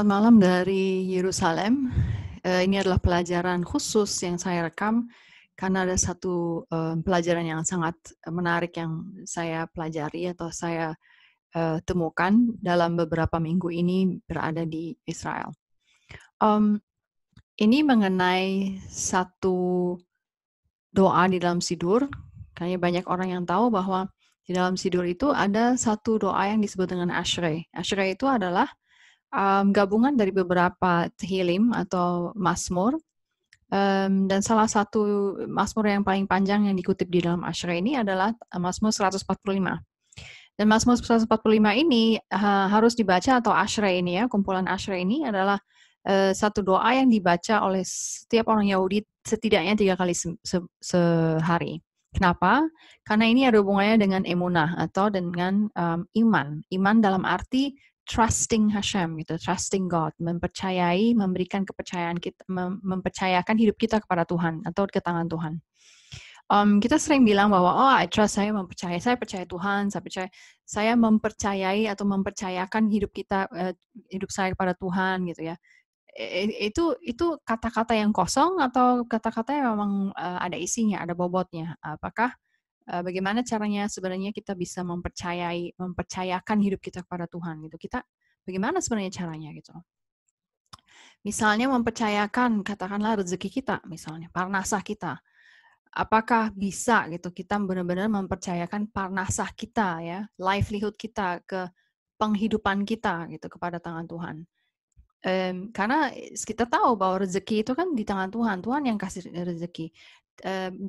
Selamat malam dari Yerusalem. Eh, ini adalah pelajaran khusus yang saya rekam karena ada satu eh, pelajaran yang sangat menarik yang saya pelajari atau saya eh, temukan dalam beberapa minggu ini berada di Israel. Um, ini mengenai satu doa di dalam sidur. Kayaknya banyak orang yang tahu bahwa di dalam sidur itu ada satu doa yang disebut dengan Ashrei. Ashrei itu adalah um, gabungan dari beberapa tehilim atau masmur Um, dan salah satu masmur yang paling panjang yang dikutip di dalam Ashra ini adalah eh, masmur 145. Dan masmur 145 ini uh, harus dibaca atau Ashra ini ya, kumpulan Ashra ini adalah eh, satu doa yang dibaca oleh setiap orang Yahudi setidaknya tiga kali se se sehari. Kenapa? Karena ini ada hubungannya dengan emunah atau dengan um, iman. Iman dalam arti trusting Hashem gitu, trusting God, mempercayai, memberikan kepercayaan kita, mem mempercayakan hidup kita kepada Tuhan atau ke tangan Tuhan. Um, kita sering bilang bahwa oh I trust saya mempercayai, saya percaya Tuhan, saya percaya, saya mempercayai atau mempercayakan hidup kita, uh, hidup saya kepada Tuhan gitu ya. E, e, itu itu kata-kata yang kosong atau kata-kata yang memang uh, ada isinya, ada bobotnya. Apakah Eh, bagaimana caranya sebenarnya kita bisa mempercayai mempercayakan hidup kita kepada Tuhan gitu kita bagaimana sebenarnya caranya gitu misalnya mempercayakan katakanlah rezeki kita misalnya parnasah kita apakah bisa gitu kita benar-benar mempercayakan parnasah kita ya livelihood kita ke penghidupan kita gitu kepada tangan Tuhan um, karena eh, kita tahu bahwa rezeki itu kan di tangan Tuhan Tuhan yang kasih rezeki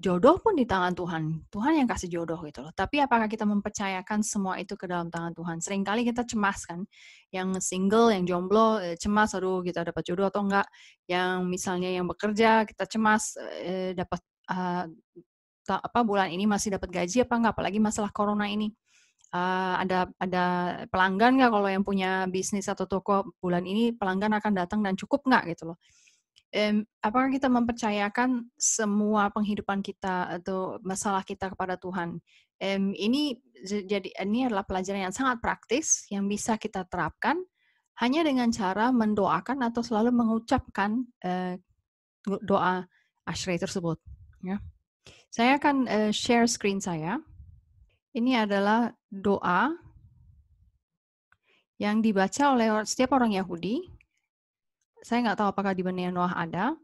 jodoh pun di tangan Tuhan. Tuhan yang kasih jodoh gitu loh. Tapi apakah kita mempercayakan semua itu ke dalam tangan Tuhan? Seringkali kita cemas kan, yang single, yang jomblo, eh, cemas, aduh kita dapat jodoh atau enggak. Yang misalnya yang bekerja, kita cemas eh, dapat uh, apa bulan ini masih dapat gaji apa enggak, apalagi masalah corona ini. Uh, ada ada pelanggan nggak kalau yang punya bisnis atau toko bulan ini pelanggan akan datang dan cukup nggak gitu loh um, apakah kita mempercayakan semua penghidupan kita atau masalah kita kepada Tuhan? Um, ini jadi ini adalah pelajaran yang sangat praktis yang bisa kita terapkan hanya dengan cara mendoakan atau selalu mengucapkan uh, doa ashray tersebut. Ya. Saya akan uh, share screen saya. Ini adalah doa yang dibaca oleh setiap orang Yahudi saya nggak tahu apakah di benih Noah ada,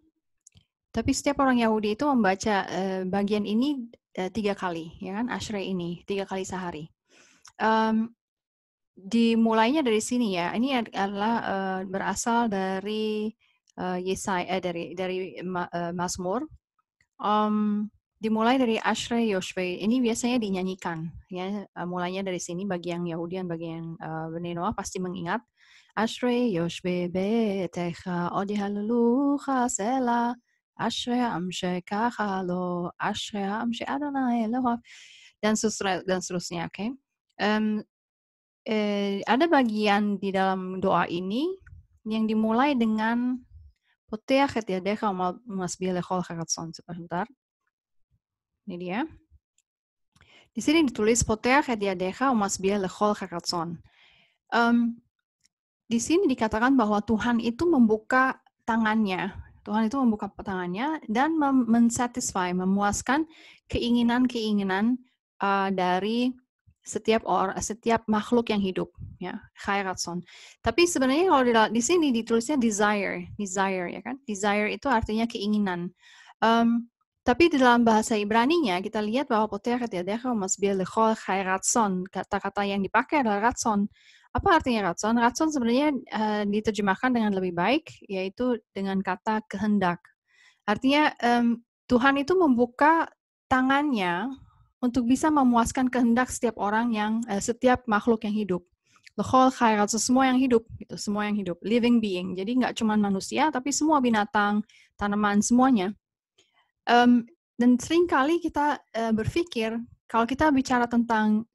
tapi setiap orang Yahudi itu membaca uh, bagian ini uh, tiga kali, ya kan? Ashrei ini tiga kali sehari. Um, dimulainya dari sini ya. Ini adalah uh, berasal dari uh, Yesai, eh, dari dari uh, Mazmur. Um, dimulai dari Ashrei Yoswe. Ini biasanya dinyanyikan, ya. Uh, mulainya dari sini bagi yang Yahudi dan bagi yang uh, Noah pasti mengingat אשרי יושבי ביתך, עוד יהללוך סלע. אשרי העם שככה לו, אשרי העם שאדוני אלוהיו. Dan seterusnya, dan seterusnya, oke? ada bagian di dalam doa ini yang dimulai dengan Poteach et yadecha umasbih lechol kagatson Sebentar. Ini dia. Di sini ditulis Poteach et yadecha umasbih lechol haratzon. kagatson di sini dikatakan bahwa Tuhan itu membuka tangannya. Tuhan itu membuka tangannya dan mem mensatisfy, memuaskan keinginan-keinginan uh, dari setiap orang, setiap makhluk yang hidup, ya, khairatson. Tapi sebenarnya kalau di, di sini ditulisnya desire, desire ya kan? Desire itu artinya keinginan. Um, tapi di dalam bahasa Ibrani nya kita lihat bahwa poter ya decha khairatson. Kata-kata yang dipakai adalah ratson. Apa artinya ratson? Ratson sebenarnya uh, diterjemahkan dengan lebih baik, yaitu dengan kata kehendak. Artinya um, Tuhan itu membuka tangannya untuk bisa memuaskan kehendak setiap orang yang uh, setiap makhluk yang hidup. the Lehol khairat semua yang hidup gitu, semua yang hidup, living being. Jadi nggak cuma manusia tapi semua binatang, tanaman semuanya. Um, dan seringkali kita uh, berpikir kalau kita bicara tentang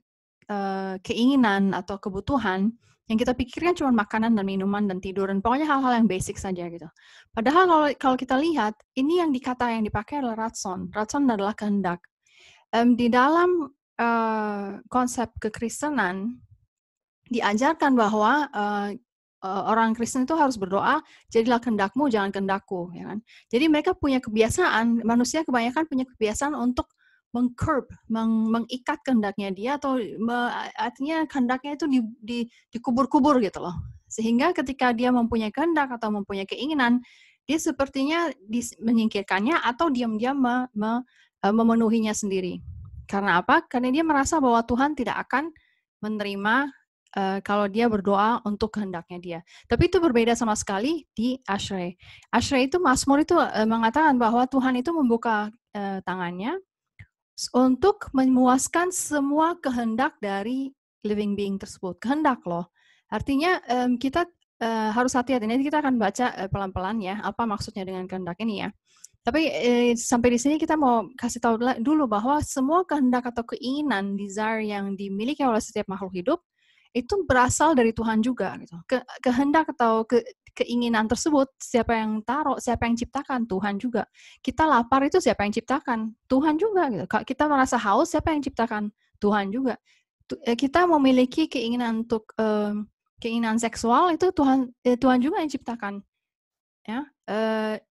Eh, keinginan atau kebutuhan yang kita pikirkan cuma makanan dan minuman dan tidur dan pokoknya hal-hal yang basic saja gitu. Padahal kalau kalau kita lihat ini yang dikata yang dipakai adalah ratson. Ratson adalah kehendak. Um, di dalam uh, konsep kekristenan diajarkan bahwa uh, orang Kristen itu harus berdoa, jadilah kehendakmu jangan kehendakku, ya kan? Jadi mereka punya kebiasaan, manusia kebanyakan punya kebiasaan untuk mengcurb, meng, mengikat kehendaknya dia atau artinya kehendaknya itu di, di, dikubur-kubur gitu loh. Sehingga ketika dia mempunyai kehendak atau mempunyai keinginan, dia sepertinya menyingkirkannya atau diam-diam me, me, e, memenuhinya sendiri. Karena apa? Karena dia merasa bahwa Tuhan tidak akan menerima uh, kalau dia berdoa untuk kehendaknya dia. Tapi itu berbeda sama sekali di Ashrei. Ashrei itu Mazmur itu uh, mengatakan bahwa Tuhan itu membuka uh, tangannya untuk memuaskan semua kehendak dari living being tersebut. Kehendak loh. Artinya um, kita uh, harus hati-hati. Nanti kita akan baca pelan eh, pelan-pelan ya apa maksudnya dengan kehendak ini ya. Tapi uh, sampai di sini kita mau kasih tahu dulu bahwa semua kehendak atau keinginan desire yang dimiliki oleh setiap makhluk hidup itu berasal dari Tuhan juga gitu. Ke, kehendak atau ke, keinginan tersebut siapa yang taruh, siapa yang ciptakan? Tuhan juga. Kita lapar itu siapa yang ciptakan? Tuhan juga gitu. Kita merasa haus siapa yang ciptakan? Tuhan juga. Eh, kita memiliki keinginan untuk um, keinginan seksual itu Tuhan eh, Tuhan juga yang ciptakan. Ya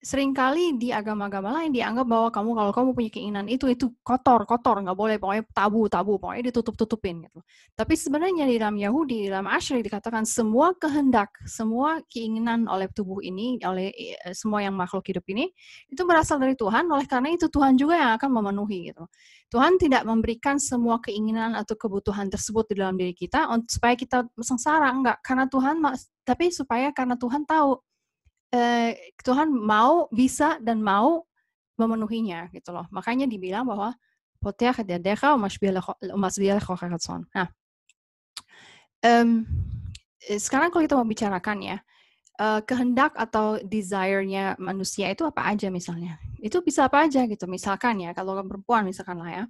seringkali di agama-agama lain dianggap bahwa kamu kalau kamu punya keinginan itu itu kotor kotor nggak boleh pokoknya tabu tabu pokoknya ditutup tutupin gitu tapi sebenarnya di dalam Yahudi di dalam Asyrik dikatakan semua kehendak semua keinginan oleh tubuh ini oleh semua yang makhluk hidup ini itu berasal dari Tuhan oleh karena itu Tuhan juga yang akan memenuhi gitu Tuhan tidak memberikan semua keinginan atau kebutuhan tersebut di dalam diri kita supaya kita sengsara enggak karena Tuhan tapi supaya karena Tuhan tahu eh, Tuhan mau bisa dan mau memenuhinya gitu loh. Makanya dibilang bahwa poteh dedecha Nah, um, sekarang kalau kita mau bicarakan ya, uh, kehendak atau desire-nya manusia itu apa aja misalnya. Itu bisa apa aja gitu. Misalkan ya, kalau perempuan misalkan lah ya,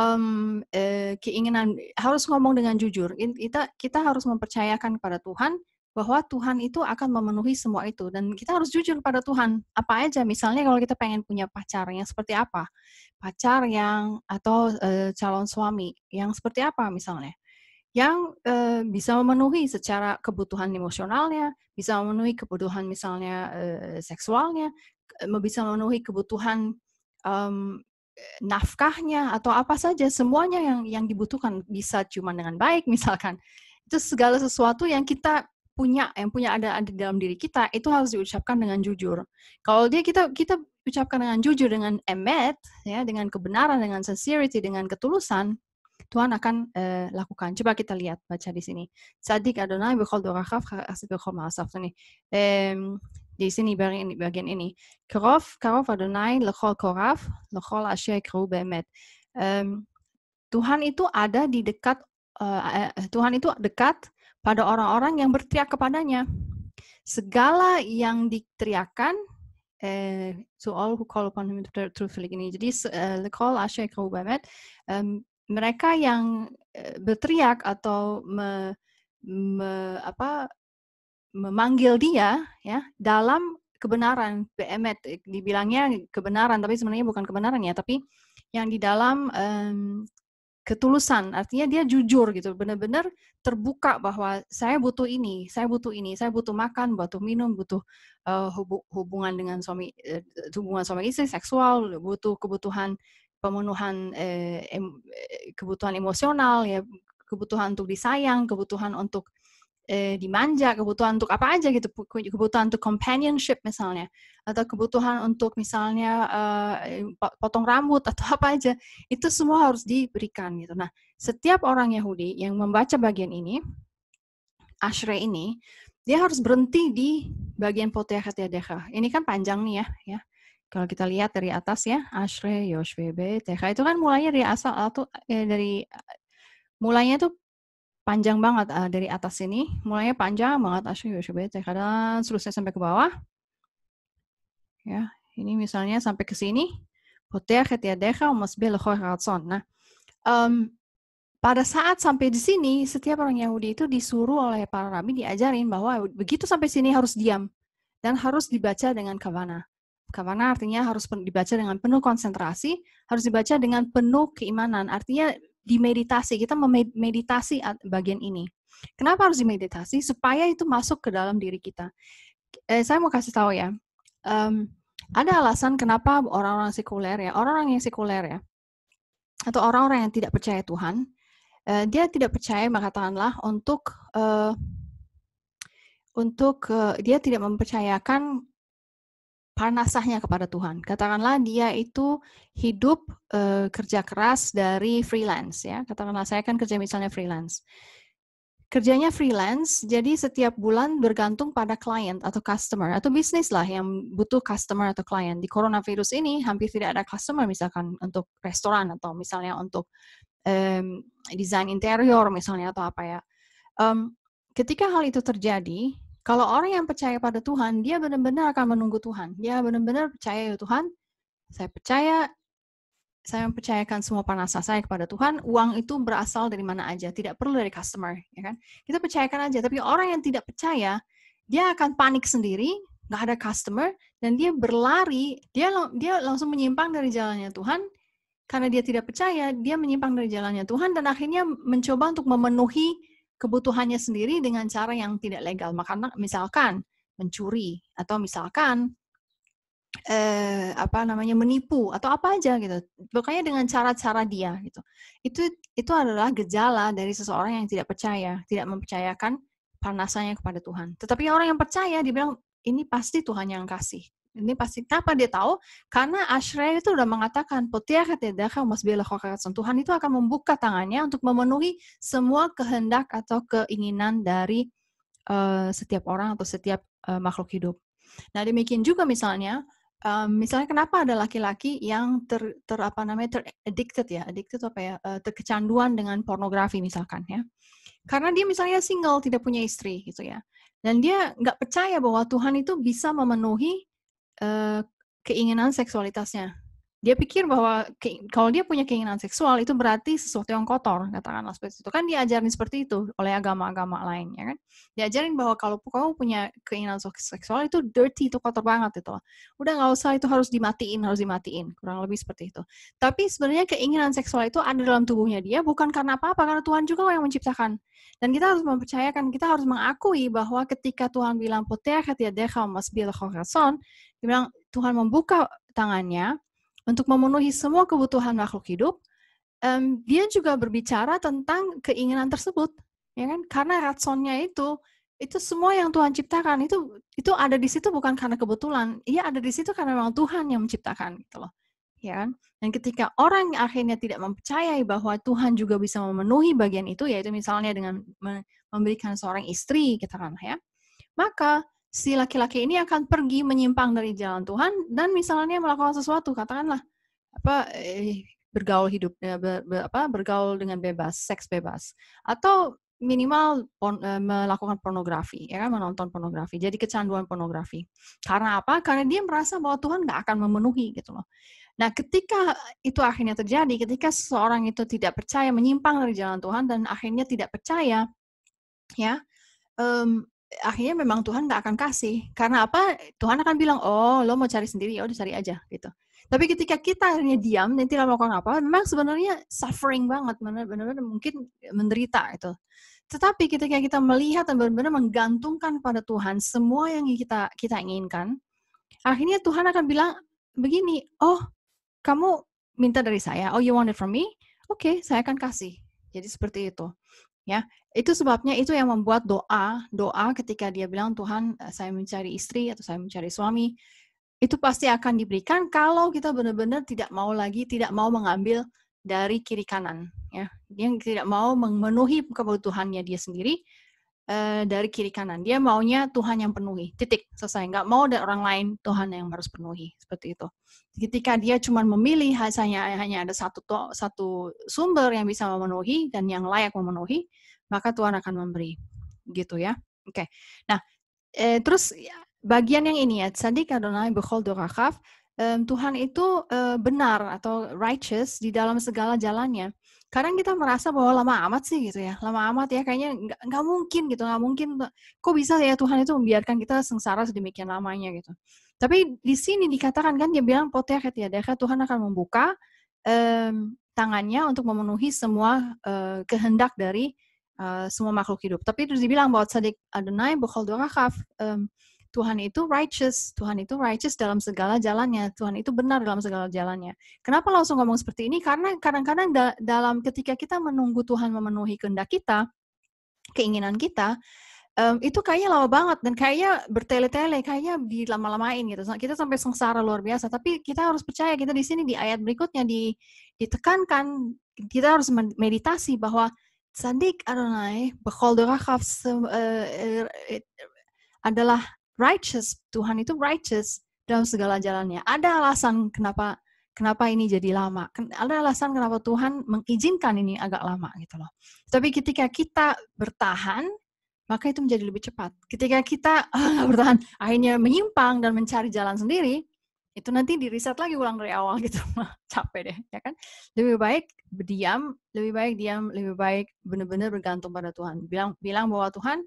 um, uh, keinginan harus ngomong dengan jujur. Kita kita harus mempercayakan kepada Tuhan bahwa Tuhan itu akan memenuhi semua itu dan kita harus jujur pada Tuhan apa aja misalnya kalau kita pengen punya pacar yang seperti apa pacar yang atau e, calon suami yang seperti apa misalnya yang e, bisa memenuhi secara kebutuhan emosionalnya bisa memenuhi kebutuhan misalnya e, seksualnya e, bisa memenuhi kebutuhan e, nafkahnya atau apa saja semuanya yang yang dibutuhkan bisa cuma dengan baik misalkan itu segala sesuatu yang kita punya yang punya ada ada di dalam diri kita itu harus diucapkan dengan jujur. Kalau dia kita kita ucapkan dengan jujur dengan emet ya dengan kebenaran dengan sincerity dengan ketulusan Tuhan akan uh, lakukan. Coba kita lihat baca di sini. Sadik Adonai bechol kasih bekal masaf ini. Um, di sini bagian, bagian ini. Karov karov Adonai lekol korav lekol asyik kru bemet. Tuhan itu ada di dekat eh, eh, Tuhan itu dekat pada orang-orang yang berteriak kepadanya. Segala yang diteriakan eh, to all who call upon him truthfully ini. Jadi uh, call Asher Kehubamet, um, mereka yang uh, berteriak atau me, me, apa, memanggil dia ya dalam kebenaran beemet dibilangnya kebenaran tapi sebenarnya bukan kebenaran ya tapi yang di dalam um, ketulusan artinya dia jujur gitu benar-benar terbuka bahwa saya butuh ini saya butuh ini saya butuh makan butuh minum butuh uh, hubungan dengan suami uh, hubungan suami istri seksual butuh kebutuhan pemenuhan uh, em, kebutuhan emosional ya kebutuhan untuk disayang kebutuhan untuk eh, dimanja, kebutuhan untuk apa aja gitu, kebutuhan untuk companionship misalnya, atau kebutuhan untuk misalnya eh, potong rambut atau apa aja, itu semua harus diberikan gitu. Nah, setiap orang Yahudi yang membaca bagian ini, Ashre ini, dia harus berhenti di bagian Potehat Yadecha. Ini kan panjang nih ya, ya. Kalau kita lihat dari atas ya, Ashre, Yoshvebe, Teha itu kan mulainya dari asal atau eh, dari mulainya tuh panjang banget uh, dari atas sini mulainya panjang banget kadang selesai sampai ke bawah. Ya, ini misalnya sampai ke sini. Nah, um, pada saat sampai di sini, setiap orang Yahudi itu disuruh oleh para rabi diajarin bahwa begitu sampai sini harus diam dan harus dibaca dengan kavana. Kavana artinya harus dibaca dengan penuh konsentrasi, harus dibaca dengan penuh keimanan. Artinya dimeditasi, kita memeditasi bagian ini. Kenapa harus dimeditasi? Supaya itu masuk ke dalam diri kita. Eh, saya mau kasih tahu ya, um, ada alasan kenapa orang-orang sekuler ya, orang-orang yang sekuler ya, atau orang-orang yang tidak percaya Tuhan, uh, dia tidak percaya mengatakanlah untuk uh, untuk uh, dia tidak mempercayakan parnasahnya kepada Tuhan. Katakanlah dia itu hidup e, kerja keras dari freelance ya. Katakanlah saya kan kerja misalnya freelance. Kerjanya freelance, jadi setiap bulan bergantung pada klien atau customer atau bisnis lah yang butuh customer atau klien. Di coronavirus ini hampir tidak ada customer misalkan untuk restoran atau misalnya untuk um, desain interior misalnya atau apa ya. Um, ketika hal itu terjadi, kalau orang yang percaya pada Tuhan, dia benar-benar akan menunggu Tuhan. Dia benar-benar percaya ya Tuhan, saya percaya, saya mempercayakan semua panasa saya kepada Tuhan. Uang itu berasal dari mana aja, tidak perlu dari customer, ya kan? Kita percayakan aja. Tapi orang yang tidak percaya, dia akan panik sendiri, nggak ada customer, dan dia berlari, dia dia langsung menyimpang dari jalannya Tuhan. Karena dia tidak percaya, dia menyimpang dari jalannya Tuhan dan akhirnya mencoba untuk memenuhi kebutuhannya sendiri dengan cara yang tidak legal. Makanya misalkan mencuri atau misalkan eh, apa namanya menipu atau apa aja gitu. Pokoknya dengan cara-cara dia gitu. Itu itu adalah gejala dari seseorang yang tidak percaya, tidak mempercayakan panasannya kepada Tuhan. Tetapi orang yang percaya dibilang ini pasti Tuhan yang kasih. Ini pasti kenapa dia tahu? Karena Ashray itu sudah mengatakan Tuhan itu akan membuka tangannya untuk memenuhi semua kehendak atau keinginan dari uh, setiap orang atau setiap uh, makhluk hidup. Nah, demikian juga misalnya um, misalnya kenapa ada laki-laki yang ter, ter apa namanya ter addicted ya addicted apa ya uh, terkecanduan dengan pornografi misalkan ya karena dia misalnya single tidak punya istri gitu ya dan dia nggak percaya bahwa Tuhan itu bisa memenuhi keinginan seksualitasnya. Dia pikir bahwa ke, kalau dia punya keinginan seksual itu berarti sesuatu yang kotor, katakanlah seperti itu. Kan diajarin seperti itu oleh agama-agama lain, ya kan? Diajarin bahwa kalau kamu punya keinginan seksual itu dirty, itu kotor banget itu. Udah nggak usah, itu harus dimatiin, harus dimatiin, kurang lebih seperti itu. Tapi sebenarnya keinginan seksual itu ada dalam tubuhnya dia, bukan karena apa-apa, karena Tuhan juga yang menciptakan. Dan kita harus mempercayakan, kita harus mengakui bahwa ketika Tuhan bilang poter ketika decha mas bil dia bilang Tuhan membuka tangannya untuk memenuhi semua kebutuhan makhluk hidup. Um, dia juga berbicara tentang keinginan tersebut, ya kan? Karena ratsonnya itu itu semua yang Tuhan ciptakan itu itu ada di situ bukan karena kebetulan, ia ada di situ karena memang Tuhan yang menciptakan gitu loh. Ya kan? Dan ketika orang akhirnya tidak mempercayai bahwa Tuhan juga bisa memenuhi bagian itu yaitu misalnya dengan memberikan seorang istri kita kan ya. Maka si laki-laki ini akan pergi menyimpang dari jalan Tuhan dan misalnya melakukan sesuatu katakanlah apa eh, bergaul hidup ber, eh, ber, apa bergaul dengan bebas seks bebas atau minimal pon, eh, melakukan pornografi ya kan menonton pornografi jadi kecanduan pornografi karena apa karena dia merasa bahwa Tuhan nggak akan memenuhi gitu loh Nah, ketika itu akhirnya terjadi, ketika seseorang itu tidak percaya, menyimpang dari jalan Tuhan dan akhirnya tidak percaya, ya, um, akhirnya memang Tuhan nggak akan kasih karena apa Tuhan akan bilang oh lo mau cari sendiri ya udah cari aja gitu tapi ketika kita akhirnya diam nanti lama melakukan apa memang sebenarnya suffering banget benar-benar mungkin menderita itu tetapi ketika kita melihat dan benar-benar menggantungkan pada Tuhan semua yang kita kita inginkan akhirnya Tuhan akan bilang begini oh kamu minta dari saya oh you want it from me oke okay, saya akan kasih jadi seperti itu ya itu sebabnya itu yang membuat doa doa ketika dia bilang Tuhan eh, saya mencari istri atau saya mencari suami itu pasti akan diberikan kalau kita benar-benar tidak mau lagi tidak mau mengambil dari kiri kanan ya yang tidak mau memenuhi kebutuhannya dia sendiri eh, dari kiri kanan dia maunya Tuhan yang penuhi titik selesai nggak mau dari orang lain Tuhan yang harus penuhi seperti itu ketika dia cuma memilih hanya hanya ada satu satu sumber yang bisa memenuhi dan yang layak memenuhi maka Tuhan akan memberi. Gitu ya. Oke. Okay. Nah, eh, terus ya, bagian yang ini ya, sandi Adonai bechol dorachaf, mmm, Tuhan itu eh, benar atau righteous di dalam segala jalannya. Kadang kita merasa bahwa lama amat sih gitu ya, lama amat ya kayaknya nggak mungkin gitu, nggak mungkin. Kok bisa ya Tuhan itu membiarkan kita sengsara sedemikian lamanya gitu. Tapi di sini dikatakan kan dia bilang poteret ya, Tuhan akan membuka um, tangannya untuk memenuhi semua uh, kehendak dari Eh, semua makhluk hidup. Tapi terus dibilang bahwa sadik Adonai bukol dorakaf. Um, Tuhan itu righteous, Tuhan itu righteous dalam segala jalannya, Tuhan itu benar dalam segala jalannya. Kenapa langsung ngomong seperti ini? Karena kadang-kadang da dalam ketika kita menunggu Tuhan memenuhi kehendak kita, keinginan kita, um, itu kayaknya lama banget dan kayaknya bertele-tele, kayaknya dilama-lamain gitu. Kita sampai sengsara luar biasa, tapi kita harus percaya kita di sini di ayat berikutnya di ditekankan kita harus meditasi bahwa Sandik Adonai, bechol derachav adalah righteous. Tuhan itu righteous dalam segala jalannya. Ada alasan kenapa kenapa ini jadi lama. Ada alasan kenapa Tuhan mengizinkan ini agak lama gitu loh. Tapi ketika kita bertahan, maka itu menjadi lebih cepat. Ketika kita ah, bertahan, akhirnya menyimpang dan mencari jalan sendiri, itu nanti di riset lagi ulang dari awal gitu mah capek deh ya kan lebih baik diam lebih baik diam lebih baik benar-benar bergantung pada Tuhan bilang bilang bahwa Tuhan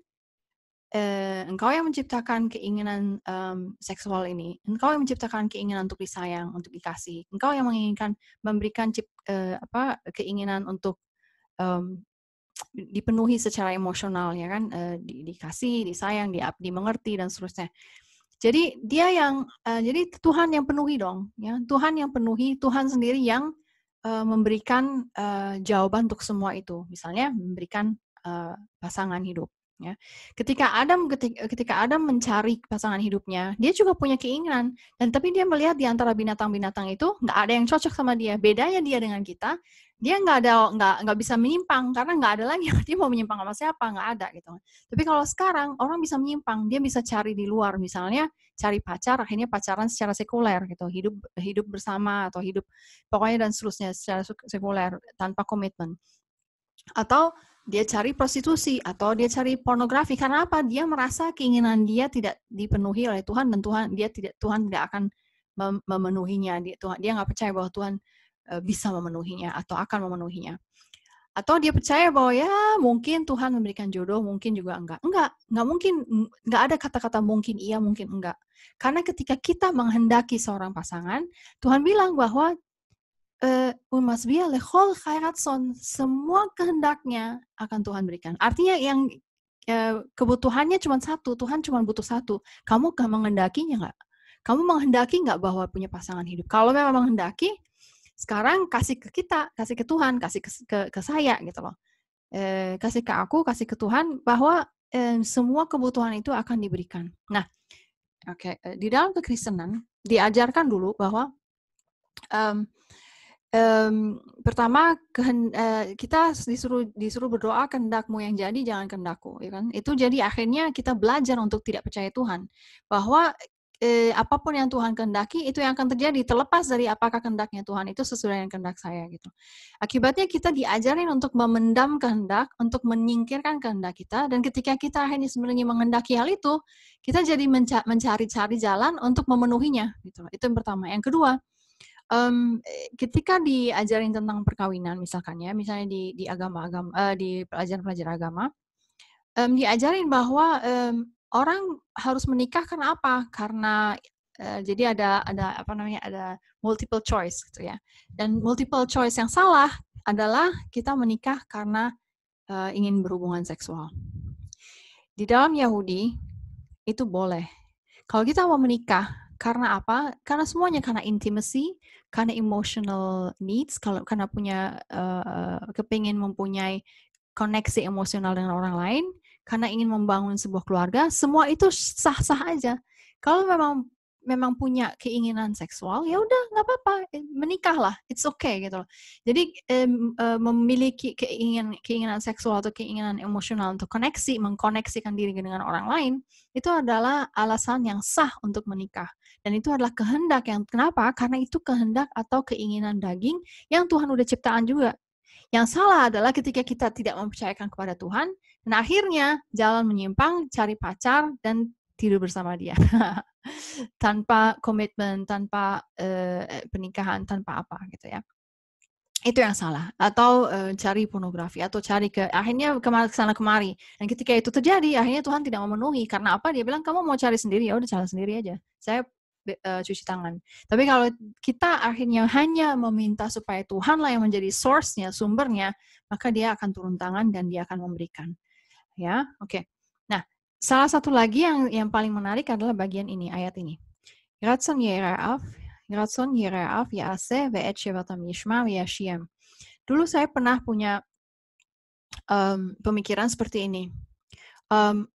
eh, engkau yang menciptakan keinginan um, seksual ini engkau yang menciptakan keinginan untuk disayang untuk dikasih engkau yang menginginkan memberikan cip, eh, apa keinginan untuk um, dipenuhi secara emosional ya kan eh, di, dikasih disayang di, dimengerti dan seterusnya jadi dia yang uh, jadi Tuhan yang penuhi dong, ya. Tuhan yang penuhi, Tuhan sendiri yang uh, memberikan uh, jawaban untuk semua itu. Misalnya memberikan uh, pasangan hidup. Ya. Ketika Adam ketika, Adam mencari pasangan hidupnya, dia juga punya keinginan dan tapi dia melihat di antara binatang-binatang itu nggak ada yang cocok sama dia. Bedanya dia dengan kita, dia nggak ada nggak nggak bisa menyimpang karena nggak ada lagi dia mau menyimpang sama siapa nggak ada gitu tapi kalau sekarang orang bisa menyimpang dia bisa cari di luar misalnya cari pacar akhirnya pacaran secara sekuler gitu hidup hidup bersama atau hidup pokoknya dan seterusnya secara sekuler tanpa komitmen atau dia cari prostitusi atau dia cari pornografi karena apa dia merasa keinginan dia tidak dipenuhi oleh Tuhan dan Tuhan dia tidak Tuhan tidak akan memenuhinya dia Tuhan dia nggak percaya bahwa Tuhan eh, bisa memenuhinya atau akan memenuhinya atau dia percaya bahwa ya mungkin Tuhan memberikan jodoh mungkin juga enggak enggak enggak mungkin enggak ada kata-kata mungkin iya mungkin enggak karena ketika kita menghendaki seorang pasangan Tuhan bilang bahwa uh, eh, umasbia lehol khairatson semua kehendaknya akan Tuhan berikan. Artinya yang uh, kebutuhannya cuma satu, Tuhan cuma butuh satu. Kamu menghendakinya nggak? Kamu menghendaki nggak bahwa punya pasangan hidup? Kalau memang menghendaki, sekarang kasih ke kita, kasih ke Tuhan, kasih ke, ke, ke saya gitu loh. Eh, kasih ke aku, kasih ke Tuhan bahwa semua kebutuhan itu akan diberikan. Nah, oke, okay. di dalam kekristenan diajarkan dulu bahwa um, um, pertama kehen, uh, kita disuruh disuruh berdoa kehendakmu yang jadi jangan kehendakku ya kan itu jadi akhirnya kita belajar untuk tidak percaya Tuhan bahwa uh, apapun yang Tuhan kehendaki itu yang akan terjadi terlepas dari apakah kehendaknya Tuhan itu sesuai dengan kehendak saya gitu akibatnya kita diajarin untuk memendam kehendak untuk menyingkirkan kehendak kita dan ketika kita akhirnya sebenarnya menghendaki hal itu kita jadi menca mencari-cari jalan untuk memenuhinya gitu itu yang pertama yang kedua um, ketika diajarin tentang perkawinan misalkan ya, misalnya di di agama-agama uh, eh, di pelajaran-pelajaran agama, um, diajarin bahwa um, orang harus menikah karena apa? Karena uh, jadi ada ada apa namanya ada multiple choice gitu ya. Dan multiple choice yang salah adalah kita menikah karena uh, ingin berhubungan seksual. Di dalam Yahudi itu boleh. Kalau kita mau menikah karena apa? Karena semuanya karena intimacy, karena emotional needs. Kalau karena punya uh, kepingin mempunyai koneksi emosional dengan orang lain, karena ingin membangun sebuah keluarga, semua itu sah-sah aja. Kalau memang memang punya keinginan seksual ya udah nggak apa-apa eh, lah it's okay gitu loh jadi um, memiliki keinginan keinginan seksual atau keinginan emosional untuk koneksi mengkoneksikan diri dengan orang lain itu adalah alasan yang sah untuk menikah dan itu adalah kehendak yang kenapa karena itu kehendak atau keinginan daging yang Tuhan udah ciptaan juga yang salah adalah ketika kita tidak mempercayakan kepada Tuhan dan akhirnya jalan menyimpang cari pacar dan tidur bersama dia tanpa komitmen, tanpa uh, pernikahan, tanpa apa gitu ya itu yang salah atau uh, cari pornografi atau cari ke akhirnya kemari sana kemari dan ketika itu terjadi akhirnya Tuhan tidak memenuhi karena apa dia bilang kamu mau cari sendiri ya udah cari sendiri aja saya uh, cuci tangan tapi kalau kita akhirnya hanya meminta supaya Tuhanlah yang menjadi source-nya sumbernya maka dia akan turun tangan dan dia akan memberikan ya oke okay. Salah satu lagi yang yang paling menarik adalah bagian ini, ayat ini. Ratson yeraf, ratson yeraf ya'ase ve'et shevatam yishma yashiem. Dulu saya pernah punya um, pemikiran seperti ini. Um,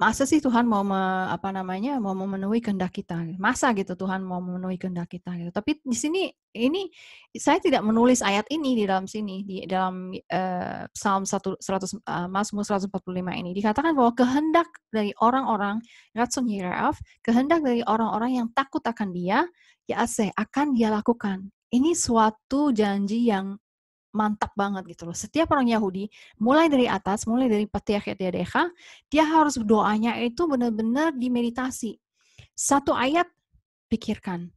masa sih Tuhan mau me, apa namanya mau memenuhi kehendak kita masa gitu Tuhan mau memenuhi kehendak kita gitu tapi di sini ini saya tidak menulis ayat ini di dalam sini di dalam uh, Psalm 100 uh, eh, Mazmur 145 ini dikatakan bahwa kehendak dari orang-orang Ratsun Hiraaf kehendak dari orang-orang yang takut akan Dia ya akan Dia lakukan ini suatu janji yang mantap banget gitu loh. Setiap orang Yahudi, mulai dari atas, mulai dari Patriarch Yadeha, dia harus doanya itu benar-benar dimeditasi. Satu ayat, pikirkan.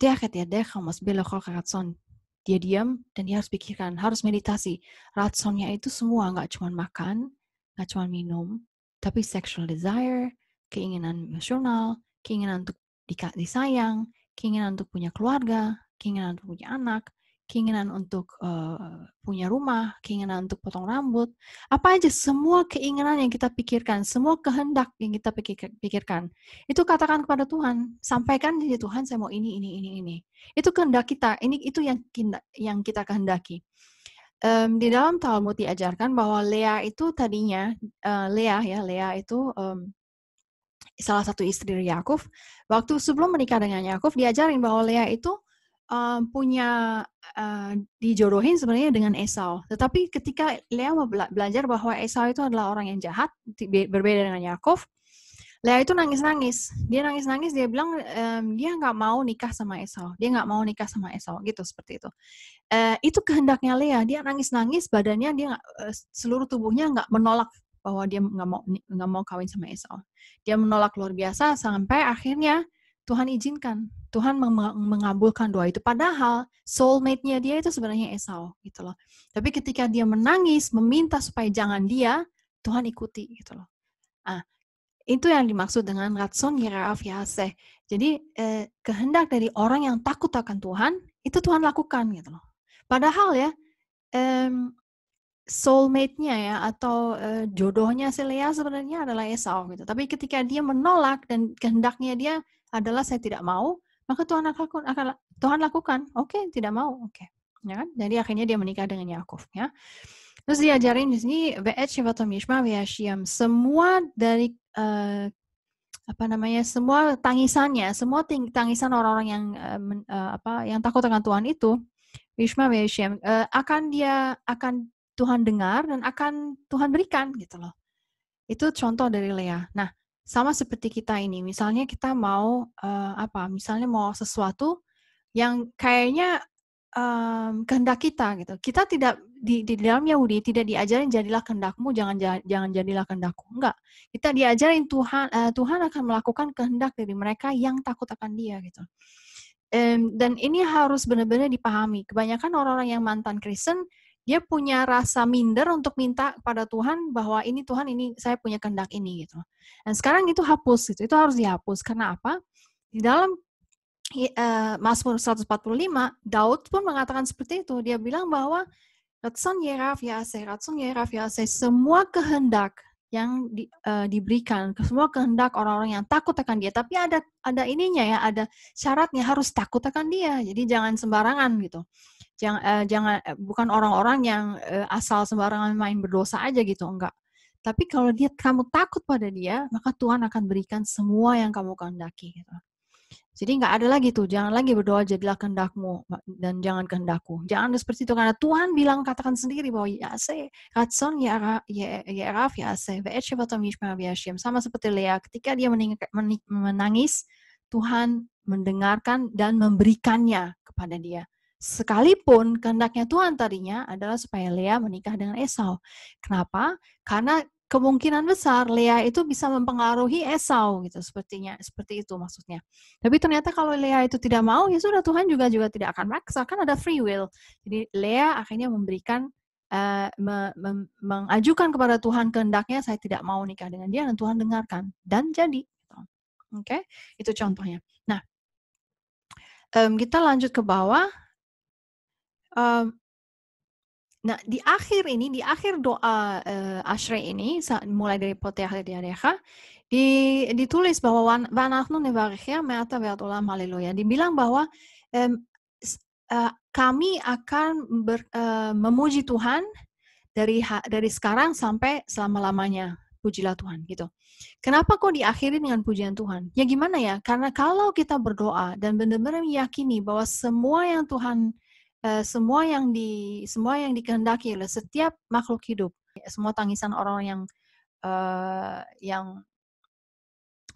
Ya, mas Yadeha masbila kakatson. Dia diam dan dia harus pikirkan, harus meditasi. Ratsonnya itu semua, nggak cuma makan, nggak cuma minum, tapi sexual desire, keinginan emosional, keinginan untuk disayang, keinginan untuk punya keluarga, keinginan untuk punya anak, keinginan untuk uh, punya rumah, keinginan untuk potong rambut, apa aja semua keinginan yang kita pikirkan, semua kehendak yang kita pikirkan, itu katakan kepada Tuhan, sampaikan di Tuhan saya mau ini ini ini ini. Itu kehendak kita, ini itu yang yang kita kehendaki. Um, di dalam Talmud diajarkan bahwa Lea itu tadinya uh, Lea ya Lea itu um, salah satu istri dari Yakub. Waktu sebelum menikah dengan Yakub diajarin bahwa Lea itu um, punya uh, dijodohin sebenarnya dengan Esau. Tetapi ketika Lea belajar bahwa Esau itu adalah orang yang jahat, berbeda dengan Yakov, Lea itu nangis-nangis. Dia nangis-nangis, dia bilang um, dia nggak mau nikah sama Esau. Dia nggak mau nikah sama Esau, gitu seperti itu. Uh, itu kehendaknya Lea. Dia nangis-nangis, badannya dia gak, uh, seluruh tubuhnya nggak menolak bahwa dia nggak mau nggak mau kawin sama Esau. Dia menolak luar biasa sampai akhirnya Tuhan izinkan, Tuhan mengabulkan doa itu. Padahal soulmate-nya dia itu sebenarnya Esau gitu loh. Tapi ketika dia menangis, meminta supaya jangan dia, Tuhan ikuti gitu loh. Ah, itu yang dimaksud dengan ratson yiraf yaseh. Jadi eh, kehendak dari orang yang takut akan Tuhan itu Tuhan lakukan gitu loh. Padahal ya eh, soulmate-nya ya atau eh, jodohnya si sebenarnya adalah Esau gitu. Tapi ketika dia menolak dan kehendaknya dia adalah saya tidak mau, maka Tuhan akan akan Tuhan lakukan. Oke, okay, tidak mau. Oke. Okay. Ya kan? Jadi akhirnya dia menikah dengan Yakub ya. Terus diajarin di sini ve'et yishma Semua dari uh, apa namanya semua tangisannya, semua tangisan orang-orang yang uh, uh, apa yang takut dengan Tuhan itu yishma uh, akan dia akan Tuhan dengar dan akan Tuhan berikan gitu loh. Itu contoh dari Lea. Nah, sama seperti kita ini. Misalnya kita mau uh, apa? Misalnya mau sesuatu yang kayaknya um, kehendak kita gitu. Kita tidak di, di dalam Yahudi tidak diajarin jadilah kehendakmu, jangan jangan jadilah kehendakku. Enggak. Kita diajarin Tuhan uh, Tuhan akan melakukan kehendak dari mereka yang takut akan Dia gitu. Um, dan ini harus benar-benar dipahami. Kebanyakan orang-orang yang mantan Kristen dia punya rasa minder untuk minta kepada Tuhan bahwa ini Tuhan ini saya punya kehendak ini gitu. Dan sekarang itu hapus itu. Itu harus dihapus karena apa? Di dalam uh, Mazmur 145 Daud pun mengatakan seperti itu. Dia bilang bahwa Ratson Yeraf Yase, Ratson Yeraf semua kehendak yang di, uh, diberikan ke semua kehendak orang-orang yang takut akan dia tapi ada ada ininya ya ada syaratnya harus takut akan dia jadi jangan sembarangan gitu eh, jangan uh, eh, jangan bukan orang-orang yang uh, asal sembarangan main berdosa aja gitu enggak tapi kalau dia kamu takut pada dia maka Tuhan akan berikan semua yang kamu kehendaki gitu jadi nggak ada lagi tuh, jangan lagi berdoa jadilah kehendakmu dan jangan kehendakku. Jangan ada seperti itu karena Tuhan bilang katakan sendiri bahwa ya se ratson ya, ya, ya raf ya se sama seperti Lea ketika dia menangis Tuhan mendengarkan dan memberikannya kepada dia. Sekalipun kehendaknya Tuhan tadinya adalah supaya Lea menikah dengan Esau. Kenapa? Karena kemungkinan besar Lea itu bisa mempengaruhi Esau gitu sepertinya seperti itu maksudnya. Tapi ternyata kalau Lea itu tidak mau ya sudah Tuhan juga juga tidak akan maksa kan ada free will. Jadi Lea akhirnya memberikan uh, me, me, mengajukan kepada Tuhan kehendaknya saya tidak mau nikah dengan dia dan Tuhan dengarkan dan jadi. Gitu. Oke, okay? itu contohnya. Nah, um, kita lanjut ke bawah. Um, Nah, di akhir ini, di akhir doa uh, eh, Ashre ini, mulai dari Poteah di Adeha, di, ditulis bahwa Vanahnu Nevarechia Meata Veat Olam Haleluya. Dibilang bahwa um, uh, kami akan ber, uh, memuji Tuhan dari dari sekarang sampai selama-lamanya. Pujilah Tuhan, gitu. Kenapa kok diakhiri dengan pujian Tuhan? Ya gimana ya? Karena kalau kita berdoa dan benar-benar meyakini bahwa semua yang Tuhan Eh, semua yang di semua yang dikehendaki oleh setiap makhluk hidup semua tangisan orang yang uh, yang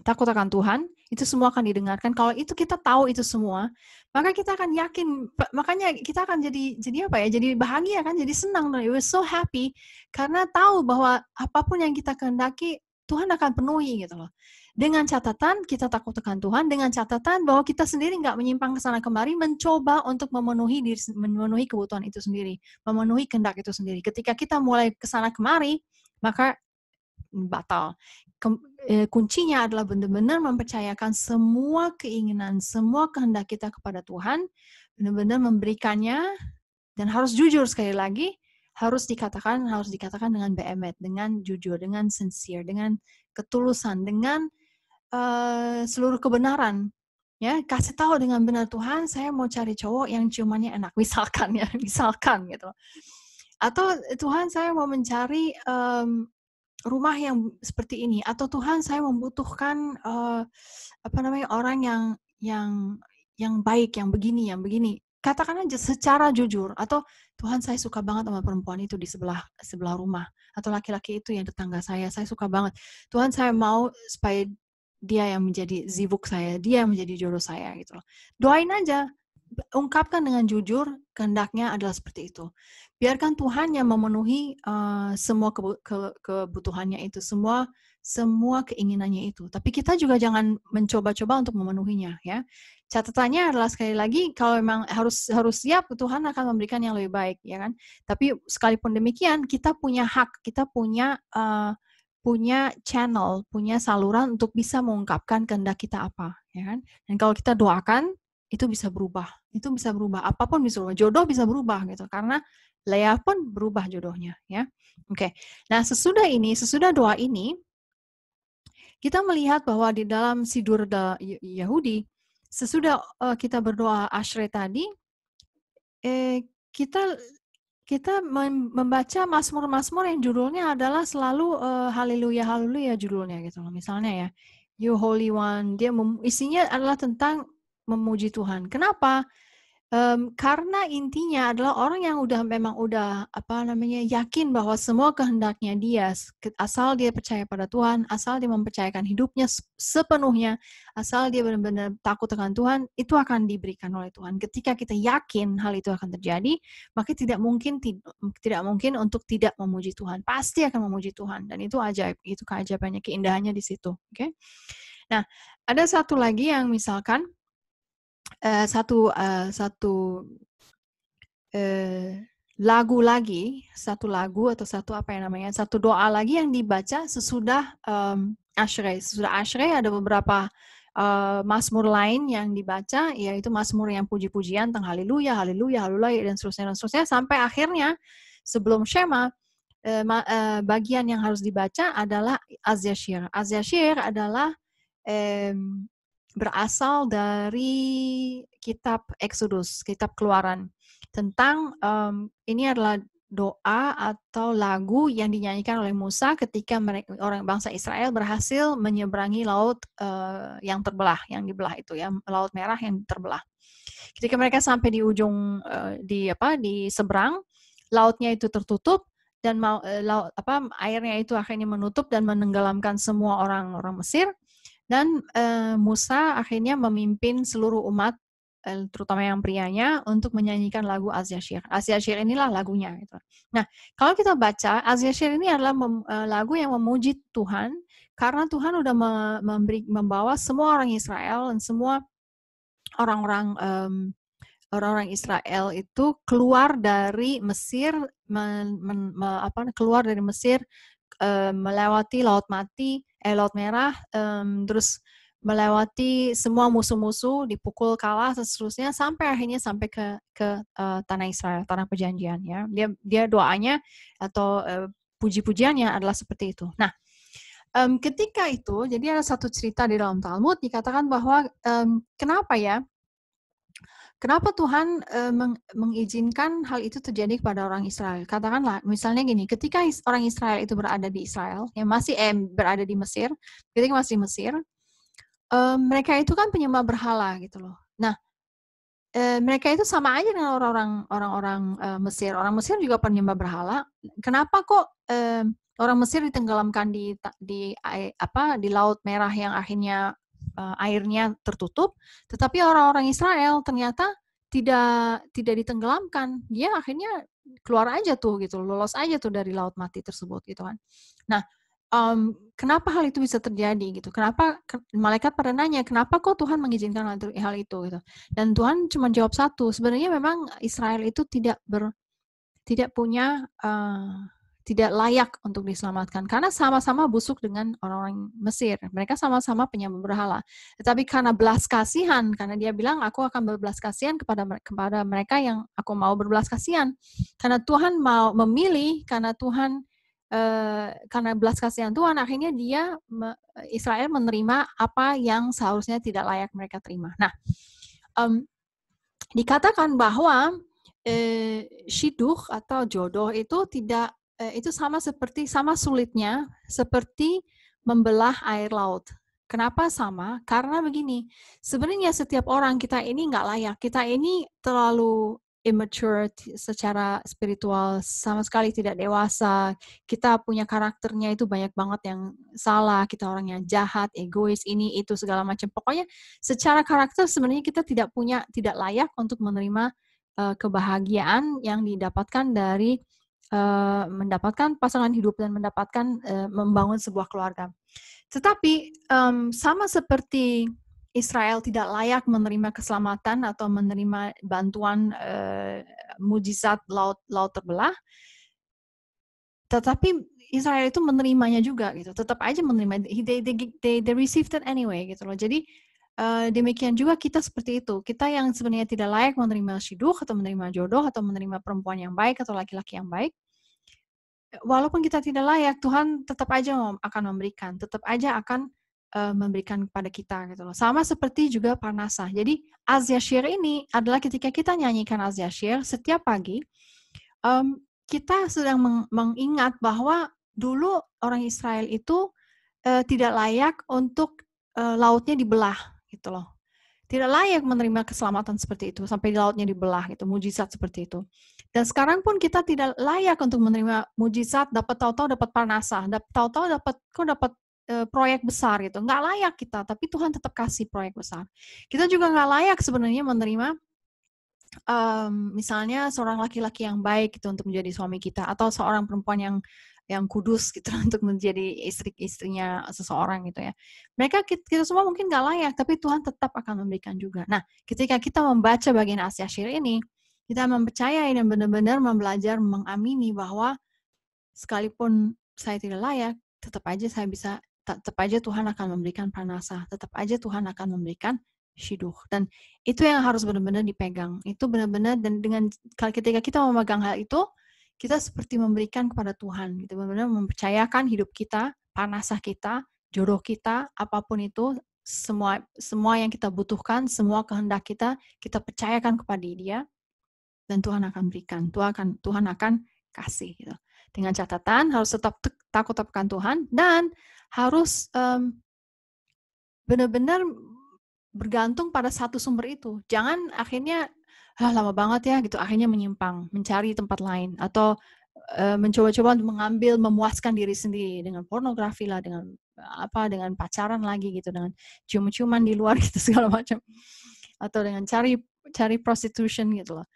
takut akan Tuhan itu semua akan didengarkan kalau itu kita tahu itu semua maka kita akan yakin makanya kita akan jadi jadi apa ya jadi bahagia kan jadi senang dan nah, we're so happy karena tahu bahwa apapun yang kita kehendaki Tuhan akan penuhi gitu loh dengan catatan kita takut akan Tuhan, dengan catatan bahwa kita sendiri nggak menyimpang ke sana kemari, mencoba untuk memenuhi diri, memenuhi kebutuhan itu sendiri, memenuhi kehendak itu sendiri. Ketika kita mulai ke sana kemari, maka batal. Kem, eh, kuncinya adalah benar-benar mempercayakan semua keinginan, semua kehendak kita kepada Tuhan, benar-benar memberikannya dan harus jujur sekali lagi, harus dikatakan harus dikatakan dengan bemet, dengan jujur, dengan sincere, dengan ketulusan, dengan Eh, seluruh kebenaran ya kasih tahu dengan benar Tuhan saya mau cari cowok yang ciumannya enak misalkan ya misalkan gitu atau Tuhan saya mau mencari um, rumah yang seperti ini atau Tuhan saya membutuhkan uh, apa namanya orang yang yang yang baik yang begini yang begini katakan aja secara jujur atau Tuhan saya suka banget sama perempuan itu di sebelah sebelah rumah atau laki-laki itu yang tetangga saya saya suka banget Tuhan saya mau supaya dia yang menjadi zibuk saya, dia yang menjadi jodoh saya gitu loh. Doain aja, ungkapkan dengan jujur kehendaknya adalah seperti itu. Biarkan Tuhan yang memenuhi uh, semua kebu ke kebutuhannya itu, semua semua keinginannya itu. Tapi kita juga jangan mencoba-coba untuk memenuhinya ya. Catatannya adalah sekali lagi kalau memang harus harus siap Tuhan akan memberikan yang lebih baik ya kan. Tapi sekalipun demikian kita punya hak, kita punya uh, punya channel, punya saluran untuk bisa mengungkapkan kehendak kita apa, ya kan? Dan kalau kita doakan, itu bisa berubah. Itu bisa berubah. Apapun bisa berubah. Jodoh bisa berubah gitu. Karena Lea pun berubah jodohnya, ya. Oke. Okay. Nah, sesudah ini, sesudah doa ini, kita melihat bahwa di dalam Sidur Yahudi, sesudah eh, kita berdoa Ashre tadi, eh, kita kita membaca Mazmur-Mazmur yang judulnya adalah selalu uh, Haleluya Haleluya judulnya gitu loh misalnya ya You Holy One dia isinya adalah tentang memuji Tuhan. Kenapa? Um, karena intinya adalah orang yang udah memang udah apa namanya yakin bahwa semua kehendaknya dia asal dia percaya pada Tuhan, asal dia mempercayakan hidupnya sepenuhnya, asal dia benar-benar takut dengan Tuhan, itu akan diberikan oleh Tuhan. Ketika kita yakin hal itu akan terjadi, maka tidak mungkin tidak mungkin untuk tidak memuji Tuhan. Pasti akan memuji Tuhan dan itu ajaib, itu keajaibannya, keindahannya di situ, oke? Okay? Nah, ada satu lagi yang misalkan Eh, satu uh, satu uh, lagu lagi, satu lagu atau satu apa yang namanya, satu doa lagi yang dibaca sesudah um, Sesudah ashre ada beberapa uh, Mazmur lain yang dibaca, yaitu masmur yang puji-pujian tentang Haleluya, Haleluya, Haleluya, dan seterusnya, dan seterusnya. Sampai akhirnya sebelum Shema, uh, uh, bagian yang harus dibaca adalah azyashir azyashir adalah um, berasal dari kitab Exodus, kitab Keluaran. Tentang um, ini adalah doa atau lagu yang dinyanyikan oleh Musa ketika mereka, orang bangsa Israel berhasil menyeberangi laut uh, yang terbelah, yang dibelah itu ya, laut merah yang terbelah. Ketika mereka sampai di ujung uh, di apa di seberang, lautnya itu tertutup dan mau, eh, laut apa airnya itu akhirnya menutup dan menenggelamkan semua orang-orang Mesir dan e, Musa akhirnya memimpin seluruh umat, e, terutama yang prianya, untuk menyanyikan lagu Azyashir. Azyashir inilah lagunya. Gitu. Nah, kalau kita baca, Azyashir ini adalah mem, e, lagu yang memuji Tuhan, karena Tuhan sudah me, memberi, membawa semua orang Israel dan semua orang-orang orang-orang Israel itu keluar dari Mesir men, men, me, apa keluar dari Mesir e, melewati laut mati eh merah um, terus melewati semua musuh-musuh dipukul kalah dan seterusnya sampai akhirnya sampai ke ke uh, tanah Israel tanah perjanjian ya dia dia doanya atau uh, puji-pujiannya adalah seperti itu nah um, ketika itu jadi ada satu cerita di dalam Talmud dikatakan bahwa um, kenapa ya Kenapa Tuhan uh, meng, mengizinkan hal itu terjadi kepada orang Israel? Katakanlah, misalnya gini, ketika orang Israel itu berada di Israel, yang masih eh, berada di Mesir, ketika masih Mesir, uh, mereka itu kan penyembah berhala gitu loh. Nah, uh, mereka itu sama aja dengan orang-orang orang-orang uh, Mesir. Orang Mesir juga penyembah berhala. Kenapa kok uh, orang Mesir ditenggelamkan di di apa di Laut Merah yang akhirnya uh, airnya tertutup, tetapi orang-orang Israel ternyata tidak tidak ditenggelamkan. Dia akhirnya keluar aja tuh gitu, lolos aja tuh dari laut mati tersebut gitu kan. Nah, um, kenapa hal itu bisa terjadi gitu? Kenapa malaikat pada nanya, kenapa kok Tuhan mengizinkan hal hal itu gitu? Dan Tuhan cuma jawab satu. Sebenarnya memang Israel itu tidak ber tidak punya uh, tidak layak untuk diselamatkan karena sama-sama busuk dengan orang-orang Mesir. Mereka sama-sama penyembah berhala. Tetapi karena belas kasihan, karena dia bilang aku akan berbelas kasihan kepada kepada mereka yang aku mau berbelas kasihan. Karena Tuhan mau memilih, karena Tuhan uh, karena belas kasihan Tuhan, akhirnya dia Israel menerima apa yang seharusnya tidak layak mereka terima. Nah, um, dikatakan bahwa eh, atau jodoh itu tidak Eh, itu sama seperti sama sulitnya seperti membelah air laut. Kenapa sama? Karena begini, sebenarnya setiap orang kita ini nggak layak. Kita ini terlalu immature secara spiritual, sama sekali tidak dewasa. Kita punya karakternya itu banyak banget yang salah. Kita orang yang jahat, egois, ini, itu, segala macam. Pokoknya secara karakter sebenarnya kita tidak punya, tidak layak untuk menerima eh, kebahagiaan yang didapatkan dari Eh, mendapatkan pasangan hidup dan mendapatkan uh, membangun sebuah keluarga. Tetapi um, sama seperti Israel tidak layak menerima keselamatan atau menerima bantuan uh, mujizat laut laut terbelah, tetapi Israel itu menerimanya juga gitu. Tetap aja menerima. They they they, they received it anyway gitu loh. Jadi Eh, demikian juga kita seperti itu. Kita yang sebenarnya tidak layak menerima syiduh atau menerima jodoh atau menerima perempuan yang baik atau laki-laki yang baik. Walaupun kita tidak layak, Tuhan tetap aja akan memberikan, tetap aja akan uh, memberikan kepada kita gitu loh. Sama seperti juga parnasah. Jadi azyashir ini adalah ketika kita nyanyikan azyashir setiap pagi, um, kita sedang meng mengingat bahwa dulu orang Israel itu uh, tidak layak untuk uh, lautnya dibelah gitu loh. Tidak layak menerima keselamatan seperti itu sampai di lautnya dibelah gitu, mujizat seperti itu. Dan sekarang pun kita tidak layak untuk menerima mujizat, dapat tahu-tahu dapat parnasah, dapat tahu-tahu dapat kok dapat e, proyek besar gitu. Nggak layak kita, tapi Tuhan tetap kasih proyek besar. Kita juga nggak layak sebenarnya menerima um, misalnya seorang laki-laki yang baik itu untuk menjadi suami kita atau seorang perempuan yang yang kudus gitu untuk menjadi istri-istrinya seseorang gitu ya. Mereka kita semua mungkin nggak layak, tapi Tuhan tetap akan memberikan juga. Nah, ketika kita membaca bagian Asia Syir ini, kita mempercayai dan benar-benar membelajar mengamini bahwa sekalipun saya tidak layak, tetap aja saya bisa, tetap aja Tuhan akan memberikan panasa, tetap aja Tuhan akan memberikan shiduh. Dan itu yang harus benar-benar dipegang. Itu benar-benar dan dengan ketika kita memegang hal itu, kita seperti memberikan kepada Tuhan gitu benar-benar mempercayakan hidup kita panasah kita jodoh kita apapun itu semua semua yang kita butuhkan semua kehendak kita kita percayakan kepada dia dan Tuhan akan berikan Tuhan akan Tuhan akan kasih gitu dengan catatan harus tetap takut akan Tuhan dan harus um, benar-benar bergantung pada satu sumber itu jangan akhirnya ah, lama banget ya gitu akhirnya menyimpang mencari tempat lain atau uh, mencoba-coba mengambil memuaskan diri sendiri dengan pornografi lah dengan apa dengan pacaran lagi gitu dengan cium-ciuman di luar gitu segala macam atau dengan cari cari prostitution gitu loh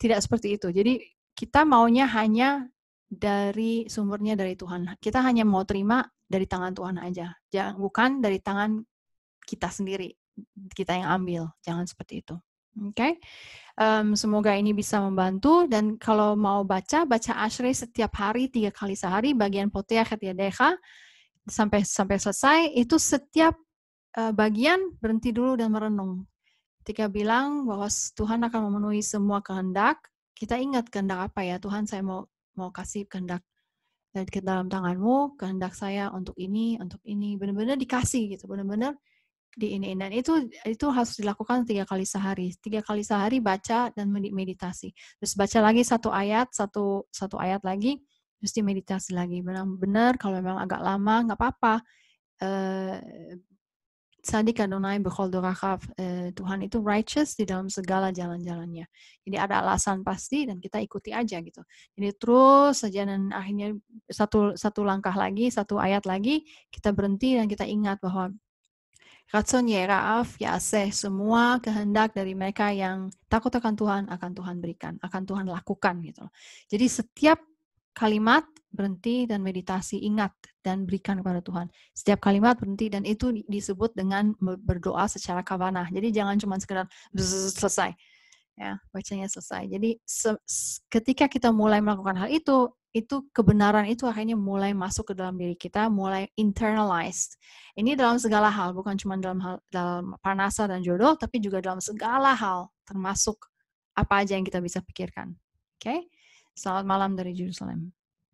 tidak seperti itu jadi kita maunya hanya dari sumbernya dari Tuhan kita hanya mau terima dari tangan Tuhan aja jangan bukan dari tangan kita sendiri kita yang ambil jangan seperti itu Oke, okay? um, mmm, semoga ini bisa membantu. Dan kalau mau baca, baca Ashri setiap hari tiga kali sehari bagian Potia ketia ya, deha sampai sampai selesai. Itu setiap uh, bagian berhenti dulu dan merenung. Ketika bilang bahwa Tuhan akan memenuhi semua kehendak, kita ingat kehendak apa ya Tuhan saya mau mau kasih kehendak dari ke dalam tanganmu kehendak saya untuk ini untuk ini benar-benar dikasih gitu benar-benar di ini dan itu itu harus dilakukan tiga kali sehari tiga kali sehari baca dan meditasi terus baca lagi satu ayat satu satu ayat lagi terus meditasi lagi benar-benar kalau memang agak lama nggak apa-apa eh, sadika donai bekol dorakaf eh, Tuhan itu righteous di dalam segala jalan-jalannya jadi ada alasan pasti dan kita ikuti aja gitu jadi terus saja dan akhirnya satu satu langkah lagi satu ayat lagi kita berhenti dan kita ingat bahwa Ratzon Yera'af yase semua kehendak dari mereka yang takut akan Tuhan, akan Tuhan berikan, akan Tuhan lakukan. gitu. Jadi setiap kalimat berhenti dan meditasi ingat dan berikan kepada Tuhan. Setiap kalimat berhenti dan itu disebut dengan berdoa secara kawanah Jadi jangan cuma sekedar selesai. Ya, bacanya selesai. Jadi ketika kita mulai melakukan hal itu, itu kebenaran itu akhirnya mulai masuk ke dalam diri kita, mulai internalized. Ini dalam segala hal, bukan cuma dalam hal dalam parnasa dan jodoh, tapi juga dalam segala hal, termasuk apa aja yang kita bisa pikirkan. Oke? Okay? Selamat malam dari Jerusalem.